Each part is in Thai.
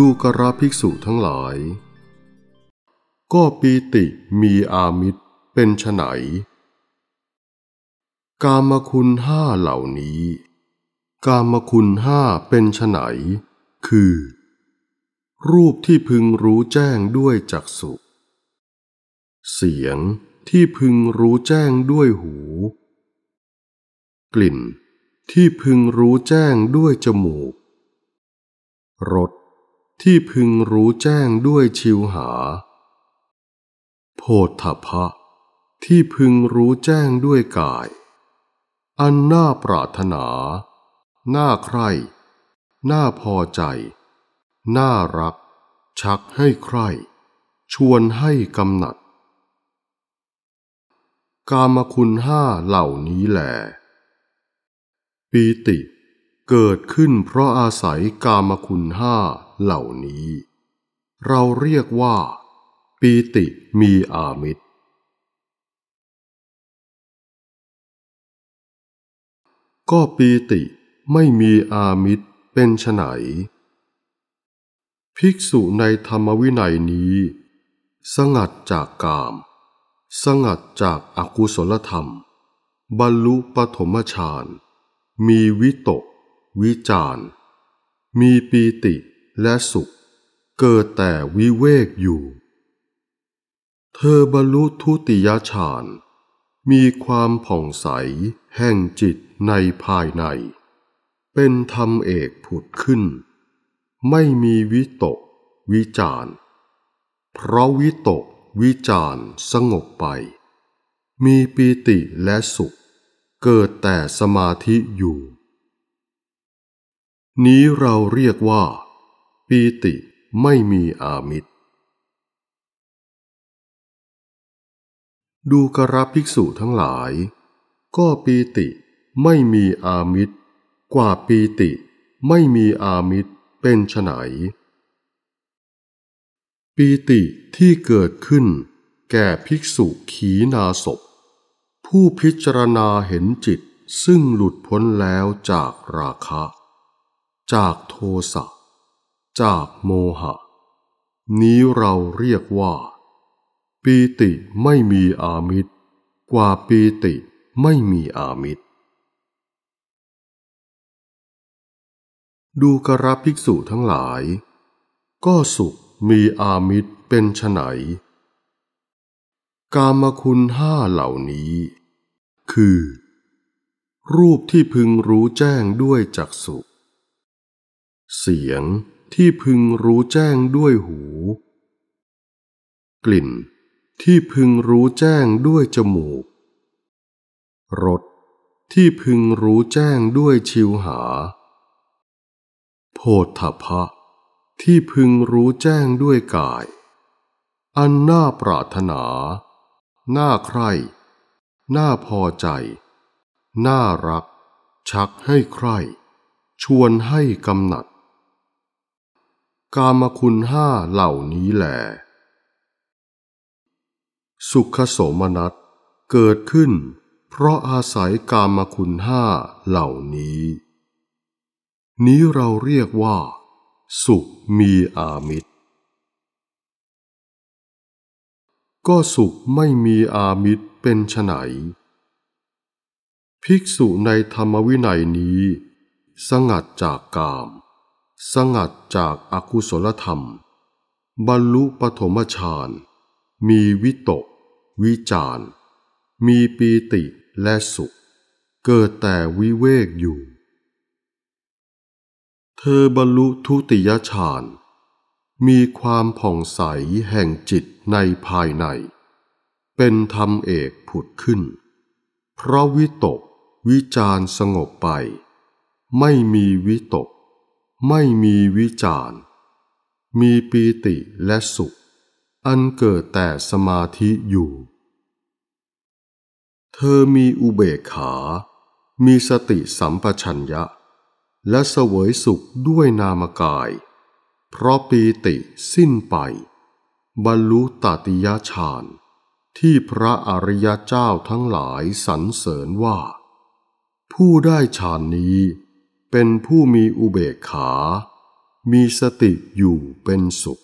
ดูกระภิกษุทั้งหลาย ก็ปีติมีอามิตรเป็นไนกามคุณห้าเหล่านี้ กามคุณห้าเป็นไนคือ รูปที่พึงรู้แจ้งด้วยจักษุเสียงที่พึงรู้แจ้งด้วยหู กลิ่นที่พึงรู้แจ้งด้วยจมูกรสที่พึงรู้แจ้งด้วยชิวหา โพธพะ ที่พึงรู้แจ้งด้วยกาย อันน่าปรารถนา น่าใคร่น่าพอใจ น่ารัก ชักให้ใคร่ชวนให้กำหนัด กามคุณห้าเหล่านี้แหลปีติเกิดขึ้นเพราะอาศัยกามคุณห้าเหล่านี้ เราเรียกว่าปีติมีอามิตร ก็ปีติไม่มีอามิตรเป็นไฉนภิกษุในธรรมวินัยนี้ สงัดจากกาม สงัดจากอากุศลธรรม บรรลุปฐมฌาน มีวิตกวิจาร์มีปีติและสุขเกิดแต่วิเวกอยู่ เธอบรรลุทุติยฌาน มีความผ่องใสแห่งจิตในภายใน เป็นธรรมเอกผุดขึ้น ไม่มีวิตก วิจาร์เพราะวิตก วิจาร์สงบไป มีปีติและสุขเกิดแต่สมาธิอยู่นี้เราเรียกว่าปีติไม่มีอามิตร ดูกรบภิกษุทั้งหลายก็ปีติไม่มีอามิตร กว่าปีติไม่มีอามิตรเป็นไฉนปีติที่เกิดขึ้นแก่ภิกษุขีนาศพผู้พิจารณาเห็นจิตซึ่งหลุดพ้นแล้วจากราคะจากโทสะจากโมหะ นี้เราเรียกว่า ปีติไม่มีอามิตร กว่าปีติไม่มีอามิตร ดูกระภิกษุทั้งหลาย ก็สุขมีอามิตรเป็นไฉนกามคุณห้าเหล่านี้ คือ รูปที่พึงรู้แจ้งด้วยจักสุเสียงที่พึงรู้แจ้งด้วยหู กลิ่นที่พึงรู้แจ้งด้วยจมูกรสที่พึงรู้แจ้งด้วยชิวหาโพธพะที่พึงรู้แจ้งด้วยกาย อันน่าปรารถนา น่าใคร่น่าพอใจ น่ารัก ชักให้ใคร่ชวนให้กำหนัดกามคุณห้าเหล่านี้แหลสุขโสมนัสเกิดขึ้นเพราะอาศัยกามคุณห้าเหล่านี้ นี้เราเรียกว่าสุขมีอามิตร ก็สุขไม่มีอามิตรเป็นไนภิกษุในธรรมวินัยนี้สงัดจากกามสงัดจากอากุศลธรรม บรรลุปฐมฌาน มีวิตก วิจาร มีปีติและสุข เกิดแต่วิเวกอยู่ เธอบรรลุทุติยฌาน มีความผ่องใสแห่งจิตในภายใน เป็นธรรมเอกผุดขึ้น เพราะวิตก วิจารสงบไป ไม่มีวิตกไม่มีวิจารมีปีติและสุข อันเกิดแต่สมาธิอยู่ เธอมีอุเบกขา มีสติสัมปชัญญะ และเสวยสุขด้วยนามกาย เพราะปีติสิ้นไป บรรลุตติยฌาน ที่พระอริยเจ้าทั้งหลายสรรเสริญว่า ผู้ได้ฌานนี้เป็นผู้มีอุเบกขา มีสติอยู่เป็นสุข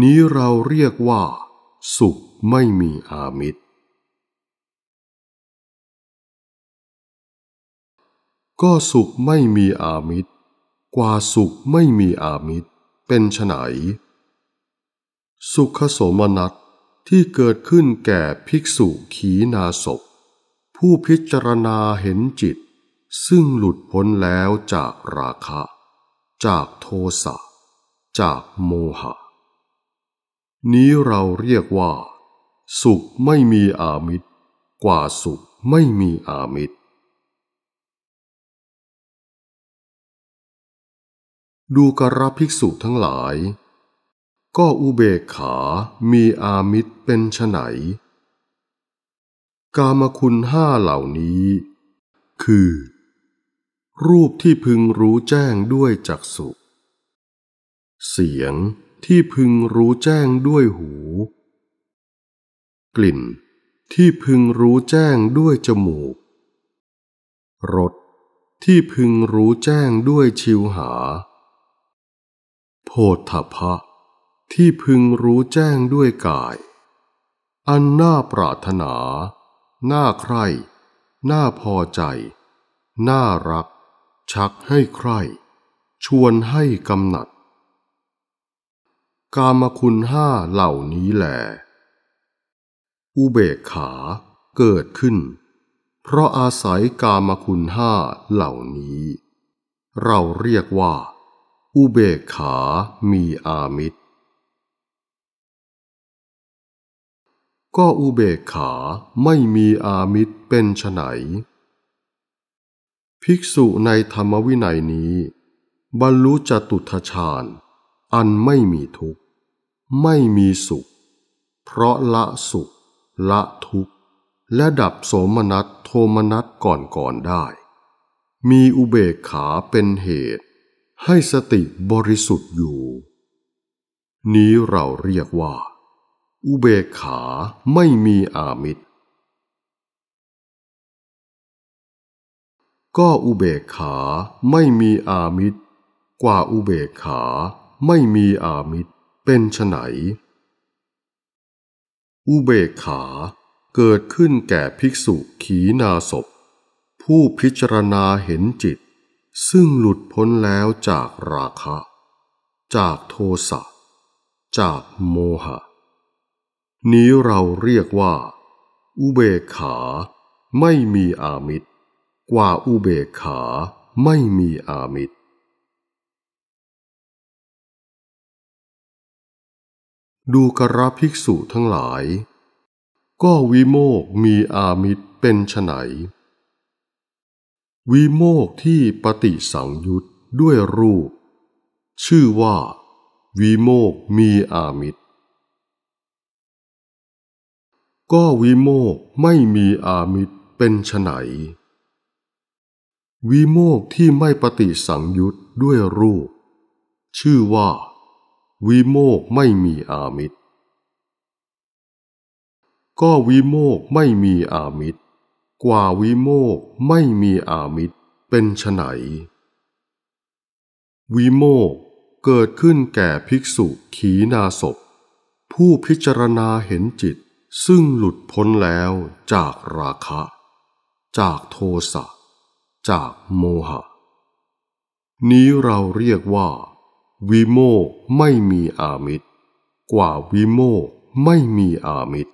นี้เราเรียกว่าสุขไม่มีอามิตร ก็สุขไม่มีอามิตร กว่าสุขไม่มีอามิตร เป็นไฉนสุขโสมนัสที่เกิดขึ้นแก่ภิกษุขีนาศพผู้พิจารณาเห็นจิตซึ่งหลุดพ้นแล้วจากราคะ จากโทสะจากโมหะ นี้เราเรียกว่า สุขไม่มีอามิตร กว่าสุขไม่มีอามิตร ดูกระภิกษุทั้งหลาย ก็อุเบกขามีอามิตรเป็นไหน กามคุณห้าเหล่านี้คือรูปที่พึงรู้แจ้งด้วยจักษุเสียงที่พึงรู้แจ้งด้วยหู กลิ่นที่พึงรู้แจ้งด้วยจมูก รสที่พึงรู้แจ้งด้วยชิวหา โพธพะที่พึงรู้แจ้งด้วยกาย อันน่าปรารถนาน่าใคร่น่าพอใจ น่ารักชักให้ใคร ชวนให้กำหนัดกามคุณห้าเหล่านี้แหลอุเบกขาเกิดขึ้น เพราะอาศัยกามคุณห้าเหล่านี้ เราเรียกว่าอุเบกขามีอามิตรก็อุเบกขาไม่มีอามิตรเป็นไฉนภิกษุในธรรมวินัยนี้ บรรลุจตุทชาญ อันไม่มีทุกข์ ไม่มีสุข เพราะละสุข ละทุกข์ และดับโสมนัส โทมนัส ก่อนก่อนได้ มีอุเบกขาเป็นเหตุ ให้สติบริสุทธิ์อยู่ นี้เราเรียกว่า อุเบกขาไม่มีอามิตรก็อุเบกขาไม่มีอามิตรกว่าอุเบกขาไม่มีอามิตรเป็นไนอุเบกขาเกิดขึ้นแก่ภิกษุขีนาศพผู้พิจารณาเห็นจิต ซึ่งหลุดพ้นแล้วจากราคะ จากโทสะจากโมหะ นี้เราเรียกว่า อุเบกขาไม่มีอามิตรกว่าอุเบกขาไม่มีอามิตร ดูกระภิกษุทั้งหลาย ก็วิโมกมีอามิตรเป็นไฉนวิโมกที่ปฏิสังยุตด้วยรูป ชื่อว่าวิโมกมีอามิตร ก็วิโมกไม่มีอามิตรเป็นไฉนวิโมกที่ไม่ปฏิสังยุตด้วยรูป ชื่อว่าวิโมกไม่มีอามิตร ก็วิโมกไม่มีอามิตร กว่าวิโมกไม่มีอามิตรเป็นไฉนวิโมกเกิดขึ้นแก่ภิกษุขีนาศพผู้พิจารณาเห็นจิตซึ่งหลุดพ้นแล้วจากราคะ จากโทสะจากโมหะนี้เราเรียกว่า วิโมไม่มีอามิตร กว่าวิโมไม่มีอามิตร